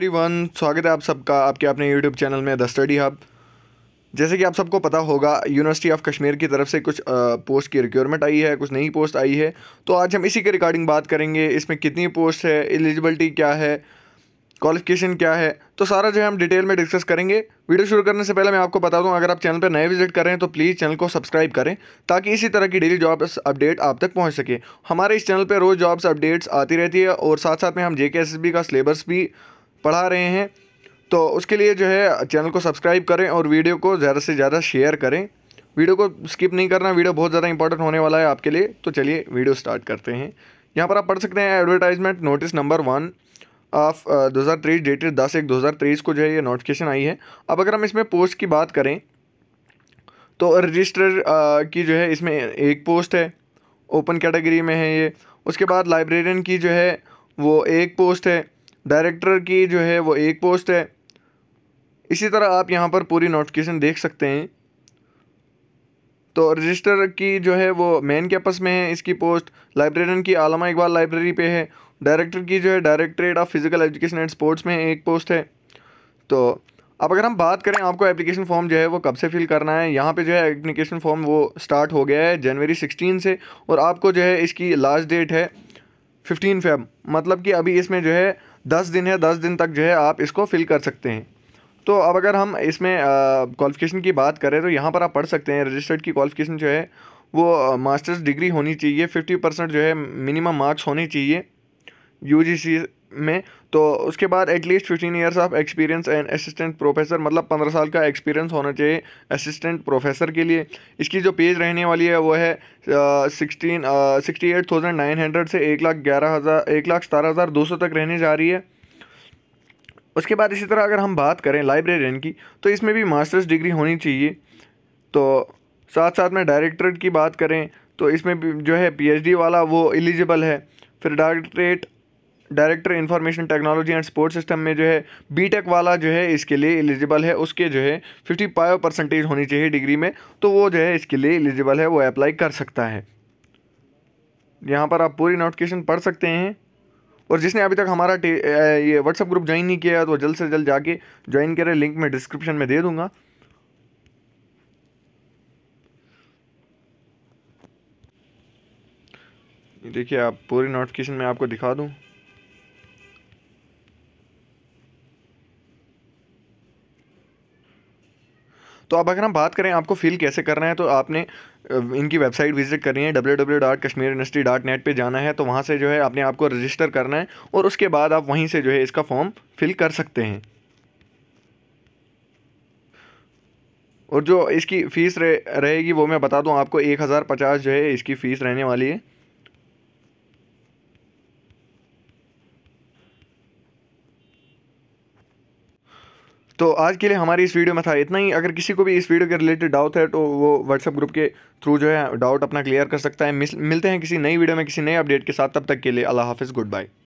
everyone स्वागत है आप सबका आपके अपने यूट्यूब चैनल में द स्टडी हब जैसे कि आप सबको पता होगा यूनिवर्सिटी ऑफ कश्मीर की तरफ से कुछ पोस्ट की रिक्वायरमेंट आई है कुछ नई पोस्ट आई है तो आज हम इसी के रिगार्डिंग बात करेंगे इसमें कितनी पोस्ट है एलिजिबिलिटी क्या है क्वालिफिकेशन क्या है तो सारा जो है हम डिटेल में डिस्कस करेंगे वीडियो शुरू करने से पहले मैं आपको बता दूं अगर आप चैनल पर नए विजिट करें तो प्लीज़ चैनल को सब्सक्राइब करें ताकि इसी तरह की डेली जॉब्स अपडेट आप तक पहुंच सके हमारे इस चैनल पर रोज़ जॉब्स अपडेट्स आती रहती है और साथ साथ में हम जे का सिलेबस भी पढ़ा रहे हैं तो उसके लिए जो है चैनल को सब्सक्राइब करें और वीडियो को ज़्यादा से ज़्यादा शेयर करें वीडियो को स्किप नहीं करना वीडियो बहुत ज़्यादा इंपॉर्टेंट होने वाला है आपके लिए तो चलिए वीडियो स्टार्ट करते हैं यहाँ पर आप पढ़ सकते हैं advertisement notice number one of दो हज़ार तेईस डेटेड दस एक दो हज़ार तेईस को जो है ये नोटिफिकेशन आई है अब अगर हम इसमें पोस्ट की बात करें तो रजिस्टर uh, की जो है इसमें एक पोस्ट है ओपन कैटेगरी में है ये उसके बाद लाइब्रेरियन की जो है वो एक पोस्ट है डायरेक्टर की जो है वो एक पोस्ट है इसी तरह आप यहाँ पर पूरी नोटिफिकेशन देख सकते हैं तो रजिस्टर की जो है वो मेन कैंपस में है इसकी पोस्ट लाइब्रेरियन की आलमा इकबाल लाइब्रेरी पे है डायरेक्टर की जो है directorate of physical education and sports में एक पोस्ट है तो अब अगर हम बात करें आपको एप्लीकेशन फॉर्म जो है वो कब से फिल करना है यहाँ पे जो है एप्लीकेशन फॉर्म वो स्टार्ट हो गया है जनवरी सिक्सटीन से और आपको जो है इसकी लास्ट डेट है फिफ्टीन फेब मतलब कि अभी इसमें जो है दस दिन है दस दिन तक जो है आप इसको फिल कर सकते हैं तो अब अगर हम इसमें क्वालिफ़िकेशन की बात करें तो यहाँ पर आप पढ़ सकते हैं रजिस्टर्ड की क्वालिफ़िकेशन जो है वो मास्टर्स डिग्री होनी चाहिए फिफ्टी परसेंट जो है मिनिमम मार्क्स होने चाहिए यू जी सी में तो उसके बाद at least fifteen years of experience and assistant professor मतलब पंद्रह साल का एक्सपीरियंस होना चाहिए असिस्टेंट प्रोफेसर के लिए इसकी जो पेज रहने वाली है वो है sixteen sixty eight thousand nine hundred से एक लाख ग्यारह हज़ार एक लाख सतारह हज़ार दो सौ तक रहने जा रही है उसके बाद इसी तरह अगर हम बात करें लाइब्रेरियन की तो इसमें भी मास्टर्स डिग्री होनी चाहिए तो साथ साथ में डायरेक्टरेट की बात करें तो इसमें जो है पीएचडी वाला वो एलिजिबल है फिर directorate director information technology and sport system में जो है बीटेक वाला जो है इसके लिए एलिजिबल है उसके जो है फिफ्टी फाइव परसेंटेज होनी चाहिए डिग्री में तो वो जो है इसके लिए एलिजिबल है वो अप्लाई कर सकता है यहाँ पर आप पूरी नोटिफिकेशन पढ़ सकते हैं और जिसने अभी तक हमारा ये व्हाट्सअप ग्रुप ज्वाइन नहीं किया है तो जल्द से जल्द जाके ज्वाइन करें लिंक मैं डिस्क्रिप्शन में दे दूँगा देखिए आप पूरी नोटिफिकेशन में आपको दिखा दूँ तो अब अगर हम बात करें आपको फिल कैसे करना है तो आपने इनकी वेबसाइट विजिट करनी है W W dot Kashmir university dot net पर जाना है तो वहाँ से जो है आपने आपको रजिस्टर करना है और उसके बाद आप वहीं से जो है इसका फॉर्म फिल कर सकते हैं और जो इसकी फ़ीस रहे, रहेगी वो मैं बता दूं आपको एक हज़ार पचास जो है इसकी फ़ीस रहने वाली है तो आज के लिए हमारी इस वीडियो में था इतना ही अगर किसी को भी इस वीडियो के रिलेटेड डाउट है तो वो व्हाट्सअप ग्रुप के थ्रू जो है डाउट अपना क्लियर कर सकता है मिलते हैं किसी नई वीडियो में किसी नए अपडेट के साथ तब तक के लिए अल्लाह हाफिज़ गुड बाय